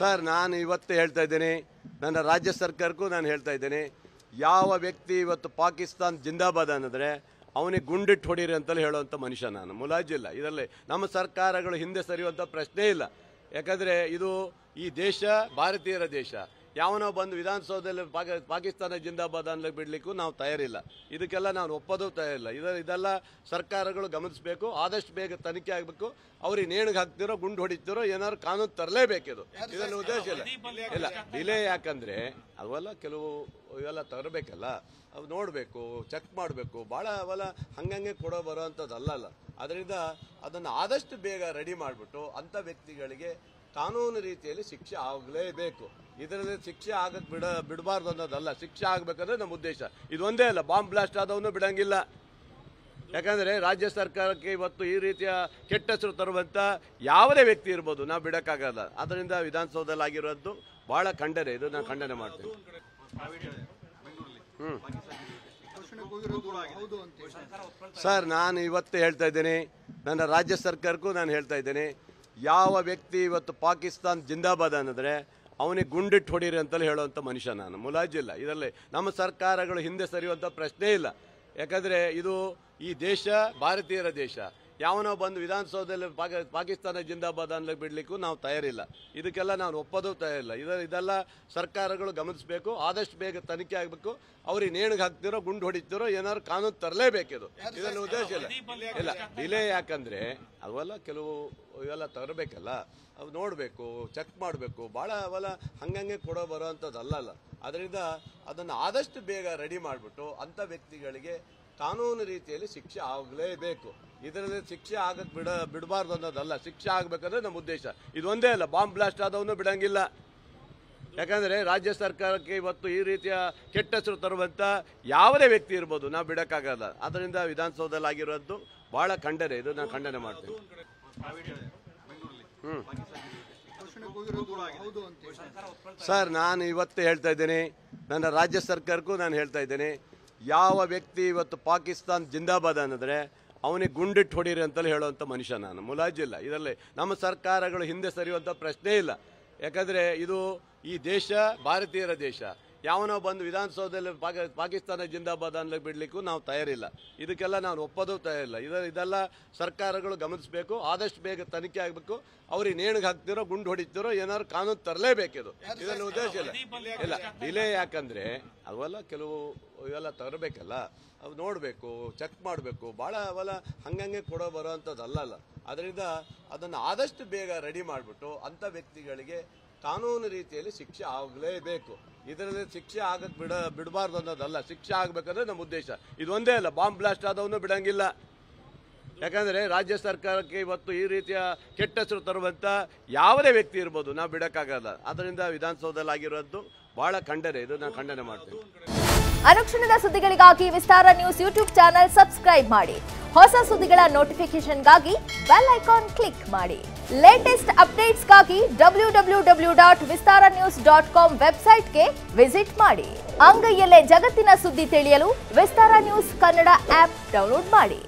sir ನಾನು ಇವತ್ತು ಹೇಳ್ತಾ ಇದ್ದೀನಿ ನನ್ನ ರಾಜ್ಯ ಸರ್ಕಾರಕ್ಕೂ ನಾನು ಹೇಳ್ತಾ ಇದ್ದೇನೆ ಯಾವ ವ್ಯಕ್ತಿ ಇವತ್ತು ಪಾಕಿಸ್ತಾನ್ ಜಿಂದಾಬಾದ್ ಅನ್ನಿದ್ರೆ ಅವನಿಗೆ ಗುಂಡಿಟ್ಟು ಹೊಡೀರಿ ಅಂತಲೇ ಹೇಳುವಂಥ ಮನುಷ್ಯ ನಾನು ಮುಲಾಜಿಲ್ಲ ಇದರಲ್ಲಿ ನಮ್ಮ ಸರ್ಕಾರಗಳು ಹಿಂದೆ ಸರಿಯುವಂಥ ಪ್ರಶ್ನೆ ಇಲ್ಲ ಯಾಕಂದರೆ ಇದು ಈ ದೇಶ ಭಾರತೀಯರ ದೇಶ ಯಾವನೋ ಬಂದು ವಿಧಾನಸೌಧದಲ್ಲಿ ಪಾಕಿಸ್ತಾನ ಜಿಂದಾಬಾದ್ ಅನ್ಲಿಕ್ಕೆ ಬಿಡಲಿಕ್ಕೂ ನಾವು ತಯಾರಿಲ್ಲ ಇದಕ್ಕೆಲ್ಲ ನಾವು ಒಪ್ಪೋದು ತಯಾರಿಲ್ಲ ಇದರ ಇದೆಲ್ಲ ಸರ್ಕಾರಗಳು ಗಮನಿಸಬೇಕು ಆದಷ್ಟು ಬೇಗ ತನಿಖೆ ಆಗಬೇಕು ಅವ್ರಿಗೆ ನೇಣಿಗೆ ಹಾಕ್ತಿರೋ ಗುಂಡು ಹೊಡಿತಿರೋ ಏನಾದ್ರು ಕಾನೂನು ತರಲೇಬೇಕಿದು ಇದನ್ನು ಉದ್ದೇಶ ಇಲ್ಲ ಇಲ್ಲ ಡಿಲೇ ಯಾಕಂದ್ರೆ ಅವೆಲ್ಲ ಕೆಲವು ಇವೆಲ್ಲ ತರಬೇಕಲ್ಲ ಅವು ನೋಡಬೇಕು ಚೆಕ್ ಮಾಡಬೇಕು ಭಾಳ ಅವೆಲ್ಲ ಹಂಗಂಗೆ ಕೊಡೋ ಬರೋ ಅಲ್ಲ ಅದರಿಂದ ಅದನ್ನು ಆದಷ್ಟು ಬೇಗ ರೆಡಿ ಮಾಡಿಬಿಟ್ಟು ಅಂಥ ವ್ಯಕ್ತಿಗಳಿಗೆ ಕಾನೂನು ರೀತಿಯಲ್ಲಿ ಶಿಕ್ಷೆ ಆಗಲೇಬೇಕು ಇದರಲ್ಲಿ ಶಿಕ್ಷೆ ಆಗಕ್ಕೆ ಬಿಡ ಬಿಡಬಾರ್ದು ಅನ್ನೋದಲ್ಲ ಶಿಕ್ಷೆ ಆಗಬೇಕಂದ್ರೆ ನಮ್ಮ ಉದ್ದೇಶ ಇದೊಂದೇ ಅಲ್ಲ ಬಾಂಬ್ ಬ್ಲಾಸ್ಟ್ ಆದವನು ಬಿಡೋಂಗಿಲ್ಲ ಯಾಕಂದರೆ ರಾಜ್ಯ ಸರ್ಕಾರಕ್ಕೆ ಇವತ್ತು ಈ ರೀತಿಯ ಕೆಟ್ಟ ಹೆಸರು ತರುವಂಥ ಯಾವುದೇ ವ್ಯಕ್ತಿ ಇರ್ಬೋದು ನಾವು ಬಿಡೋಕ್ಕಾಗಲ್ಲ ಅದರಿಂದ ವಿಧಾನಸೌಧದಲ್ಲಿ ಆಗಿರೋದು ಭಾಳ ಖಂಡನೆ ಇದು ನಾನು ಖಂಡನೆ ಮಾಡ್ತೀನಿ ಹ್ಞೂ ಸರ್ ನಾನು ಇವತ್ತು ಹೇಳ್ತಾ ಇದ್ದೀನಿ ನನ್ನ ರಾಜ್ಯ ಸರ್ಕಾರಕ್ಕೂ ನಾನು ಹೇಳ್ತಾ ಇದ್ದೀನಿ ಯಾವ ವ್ಯಕ್ತಿ ಇವತ್ತು ಪಾಕಿಸ್ತಾನ್ ಜಿಂದಾಬಾದ್ ಅನ್ನೋದ್ರೆ ಅವನಿಗೆ ಗುಂಡಿಟ್ಟು ಹೊಡೀರಿ ಅಂತಲೇ ಹೇಳುವಂಥ ಮನುಷ್ಯ ನಾನು ಮುಲಾಜಿಲ್ಲ ಇದರಲ್ಲಿ ನಮ್ಮ ಸರ್ಕಾರಗಳು ಹಿಂದೆ ಸರಿಯುವಂಥ ಪ್ರಶ್ನೆ ಇಲ್ಲ ಯಾಕಂದರೆ ಇದು ಈ ದೇಶ ಭಾರತೀಯರ ದೇಶ ಯಾವನೋ ಬಂದು ವಿಧಾನಸೌಧದಲ್ಲಿ ಪಾಕಿಸ್ತಾನ ಜಿಂದಾಬಾದ್ ಅನ್ಲಿಕ್ಕೆ ಬಿಡಲಿಕ್ಕೂ ನಾವು ತಯಾರಿಲ್ಲ ಇದಕ್ಕೆಲ್ಲ ನಾನು ಒಪ್ಪೋದು ತಯಾರಿಲ್ಲ ಇದರ ಇದೆಲ್ಲ ಸರ್ಕಾರಗಳು ಗಮನಿಸಬೇಕು ಆದಷ್ಟು ಬೇಗ ತನಿಖೆ ಆಗಬೇಕು ಅವ್ರಿಗೆ ನೇಣಿಗೆ ಹಾಕ್ತಿರೋ ಗುಂಡು ಹೊಡಿತಿರೋ ಏನಾದ್ರು ಕಾನೂನು ತರಲೇಬೇಕಿದು ಇದನ್ನು ಉದ್ದೇಶ ಇಲ್ಲ ಇಲ್ಲ ಡಿಲೇ ಯಾಕಂದರೆ ಅವೆಲ್ಲ ಕೆಲವು ಇವೆಲ್ಲ ತರಬೇಕಲ್ಲ ಅವು ನೋಡಬೇಕು ಚೆಕ್ ಮಾಡಬೇಕು ಭಾಳ ಅವೆಲ್ಲ ಹಂಗಂಗೆ ಕೊಡೋ ಬರೋ ಅಂಥದ್ದು ಅದರಿಂದ ಅದನ್ನು ಆದಷ್ಟು ಬೇಗ ರೆಡಿ ಮಾಡಿಬಿಟ್ಟು ಅಂಥ ವ್ಯಕ್ತಿಗಳಿಗೆ ಕಾನೂನು ರೀತಿಯಲ್ಲಿ ಶಿಕ್ಷೆ ಆಗಲೇಬೇಕು ಇದರಲ್ಲಿ ಶಿಕ್ಷೆ ಆಗಕ್ಕೆ ಬಿಡ ಬಿಡಬಾರ್ದು ಅನ್ನೋದಲ್ಲ ಶಿಕ್ಷೆ ಆಗಬೇಕಂದ್ರೆ ನಮ್ಮ ಉದ್ದೇಶ ಇದೊಂದೇ ಅಲ್ಲ ಬಾಂಬ್ ಬ್ಲಾಸ್ಟ್ ಆದವನು ಬಿಡೋಂಗಿಲ್ಲ ಯಾಕಂದರೆ ರಾಜ್ಯ ಸರ್ಕಾರಕ್ಕೆ ಇವತ್ತು ಈ ರೀತಿಯ ಕೆಟ್ಟ ಹೆಸರು ತರುವಂಥ ಯಾವುದೇ ವ್ಯಕ್ತಿ ಇರ್ಬೋದು ನಾವು ಬಿಡೋಕ್ಕಾಗಲ್ಲ ಅದರಿಂದ ವಿಧಾನಸೌಧದಲ್ಲಿ ಆಗಿರೋದು ಭಾಳ ಖಂಡನೆ ಇದು ನಾನು ಖಂಡನೆ ಮಾಡ್ತೀನಿ ಹ್ಞೂ ಸರ್ ನಾನು ಇವತ್ತು ಹೇಳ್ತಾ ಇದ್ದೀನಿ ನನ್ನ ರಾಜ್ಯ ಸರ್ಕಾರಕ್ಕೂ ನಾನು ಹೇಳ್ತಾ ಇದ್ದೀನಿ ಯಾವ ವ್ಯಕ್ತಿ ಇವತ್ತು ಪಾಕಿಸ್ತಾನ್ ಜಿಂದಾಬಾದ್ ಅನ್ನೋದ್ರೆ ಅವನಿಗೆ ಗುಂಡಿಟ್ಟು ಹೊಡೀರಿ ಅಂತಲೇ ಹೇಳುವಂಥ ಮನುಷ್ಯ ನಾನು ಮುಲಾಜಿಲ್ಲ ಇದರಲ್ಲಿ ನಮ್ಮ ಸರ್ಕಾರಗಳು ಹಿಂದೆ ಸರಿಯುವಂಥ ಪ್ರಶ್ನೆ ಇಲ್ಲ ಯಾಕಂದರೆ ಇದು ಈ ದೇಶ ಭಾರತೀಯರ ದೇಶ ಯಾವನೋ ಬಂದು ವಿಧಾನಸೌಧದಲ್ಲಿ ಪಾಕಿಸ್ತಾನ ಜಿಂದಾಬಾದ್ ಅನ್ಲಿಕ್ಕೆ ಬಿಡಲಿಕ್ಕೂ ನಾವು ತಯಾರಿಲ್ಲ ಇದಕ್ಕೆಲ್ಲ ನಾನು ಒಪ್ಪೋದು ತಯಾರಿಲ್ಲ ಇದರ ಇದೆಲ್ಲ ಸರ್ಕಾರಗಳು ಗಮನಿಸಬೇಕು ಆದಷ್ಟು ಬೇಗ ತನಿಖೆ ಆಗಬೇಕು ಅವ್ರಿಗೆ ನೇಣಿಗೆ ಹಾಕ್ತಿರೋ ಗುಂಡು ಹೊಡಿತಿರೋ ಏನಾದ್ರು ಕಾನೂನು ತರಲೇಬೇಕಿದು ಇದನ್ನು ಉದ್ದೇಶ ಇಲ್ಲ ಇಲ್ಲ ಡಿಲೇ ಯಾಕಂದ್ರೆ ಅವೆಲ್ಲ ಕೆಲವು ಇವೆಲ್ಲ ತರಬೇಕಲ್ಲ ಅವು ನೋಡಬೇಕು ಚೆಕ್ ಮಾಡಬೇಕು ಭಾಳ ಅವೆಲ್ಲ ಹಂಗಂಗೆ ಕೊಡೋ ಬರೋ ಅಂಥದ್ದಲ್ಲ ಅದರಿಂದ ಅದನ್ನು ಆದಷ್ಟು ಬೇಗ ರೆಡಿ ಮಾಡಿಬಿಟ್ಟು ಅಂಥ ವ್ಯಕ್ತಿಗಳಿಗೆ ಕಾನೂನು ರೀತಿಯಲ್ಲಿ ಶಿಕ್ಷೆ ಆಗಲೇಬೇಕು ಇದರಲ್ಲಿ ಶಿಕ್ಷೆ ಆಗಕ್ಕೆ ಬಿಡ ಬಿಡಬಾರ್ದು ಅನ್ನೋದಲ್ಲ ಶಿಕ್ಷೆ ಆಗಬೇಕಂದ್ರೆ ನಮ್ಮ ಉದ್ದೇಶ ಇದೊಂದೇ ಅಲ್ಲ ಬಾಂಬ್ ಬ್ಲಾಸ್ಟ್ ಆದವನು ಬಿಡಂಗಿಲ್ಲ ಯಾಕಂದರೆ ರಾಜ್ಯ ಸರ್ಕಾರಕ್ಕೆ ಇವತ್ತು ಈ ರೀತಿಯ ಕೆಟ್ಟ ಹೆಸರು ತರುವಂಥ ಯಾವುದೇ ವ್ಯಕ್ತಿ ಇರ್ಬೋದು ನಾವು ಬಿಡೋಕ್ಕಾಗಲ್ಲ ಅದರಿಂದ ವಿಧಾನಸೌಧದಲ್ಲಾಗಿರೋದು ಬಹಳ ಖಂಡನೆ ಇದು ನಾನು ಖಂಡನೆ ಮಾಡ್ತೀನಿ ಅನುಕ್ಷಣದ ಸುದ್ದಿಗಳಿಗಾಗಿ Vistara news YouTube channel subscribe ಮಾಡಿ ಹೊಸ ಸುದ್ದಿಗಳ ನೋಟಿಫಿಕೇಶನ್ಗಾಗಿ ಬೆಲ್ ಐಕಾನ್ ಕ್ಲಿಕ್ ಮಾಡಿ ಲೇಟೆಸ್ಟ್ ಅಪ್ಡೇಟ್ಸ್ಗಾಗಿ W W W dot Vistara news dot com ವೆಬ್ಸೈಟ್ಗೆ ವಿಸಿಟ್ ಮಾಡಿ ಅಂಗೈಯಲ್ಲೇ ಜಗತ್ತಿನ ಸುದ್ದಿ ತಿಳಿಯಲು Vistara news Kannada app download ಮಾಡಿ